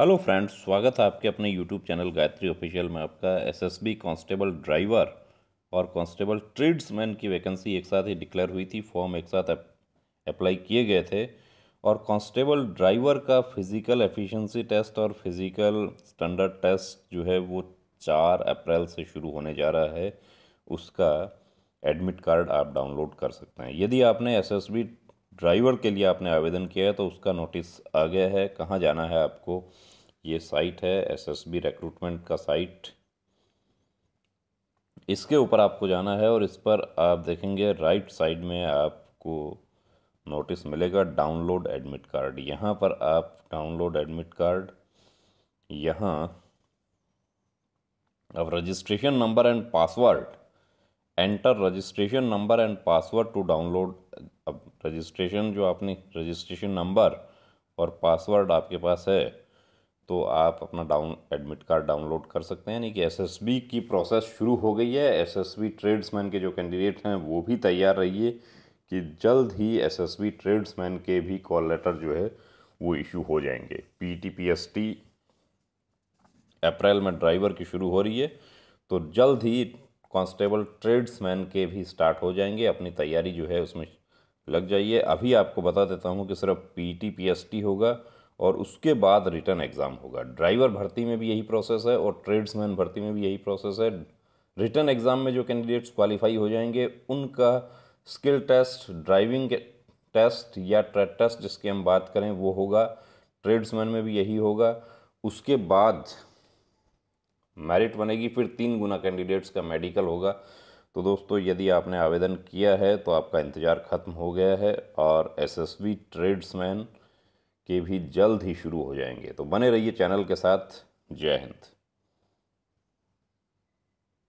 hello friends स्वागत है आपके अपने यूट्यूब चैनल गायत्री ऑफिशियल में आपका एसएसबी कांस्टेबल ड्राइवर और कांस्टेबल ट्रेड्समैन की वैकेंसी एक साथ ही डिक्लेयर हुई थी फॉर्म एक साथ अप्लाई किए गए थे और कांस्टेबल ड्राइवर का फिज़िकल एफिशिएंसी टेस्ट और फिज़िकल स्टैंडर्ड टेस्ट जो है वो चार अप्रैल से शुरू होने जा रहा है उसका एडमिट कार्ड आप डाउनलोड कर सकते हैं यदि आपने एस एस बी ड्राइवर के लिए आपने आवेदन किया है तो उसका नोटिस आ गया है कहाँ जाना है आपको ये साइट है एसएसबी रिक्रूटमेंट का साइट इसके ऊपर आपको जाना है और इस पर आप देखेंगे राइट साइड में आपको नोटिस मिलेगा डाउनलोड एडमिट कार्ड यहाँ पर आप डाउनलोड एडमिट कार्ड यहाँ अब registration number and password enter registration number and password to download अब रजिस्ट्रेशन जो आपने रजिस्ट्रेशन नंबर और पासवर्ड आपके पास है तो आप अपना डाउन एडमिट कार्ड डाउनलोड कर सकते हैं यानी कि एसएसबी की प्रोसेस शुरू हो गई है एसएसबी ट्रेड्समैन के जो कैंडिडेट हैं वो भी तैयार रहिए कि जल्द ही एसएसबी ट्रेड्समैन के भी कॉल लेटर जो है वो इशू हो जाएंगे पीटीपीएसटी अप्रैल में ड्राइवर की शुरू हो रही है तो जल्द ही कांस्टेबल ट्रेड्समैन के भी स्टार्ट हो जाएंगे अपनी तैयारी जो है उसमें लग जाइए अभी आपको बता देता हूँ कि सिर्फ P P T S T होगा और उसके बाद रिटर्न एग्ज़ाम होगा ड्राइवर भर्ती में भी यही प्रोसेस है और ट्रेड्समैन भर्ती में भी यही प्रोसेस है रिटर्न एग्ज़ाम में जो कैंडिडेट्स क्वालिफाई हो जाएंगे उनका स्किल टेस्ट ड्राइविंग टेस्ट या ट्रेड टेस्ट जिसकी हम बात करें वो होगा ट्रेड्समैन में भी यही होगा उसके बाद मेरिट बनेगी फिर तीन गुना कैंडिडेट्स का मेडिकल होगा तो दोस्तों यदि आपने आवेदन किया है तो आपका इंतज़ार ख़त्म हो गया है और बी ट्रेड्समैन के भी जल्द ही शुरू हो जाएंगे तो बने रहिए चैनल के साथ जय हिंद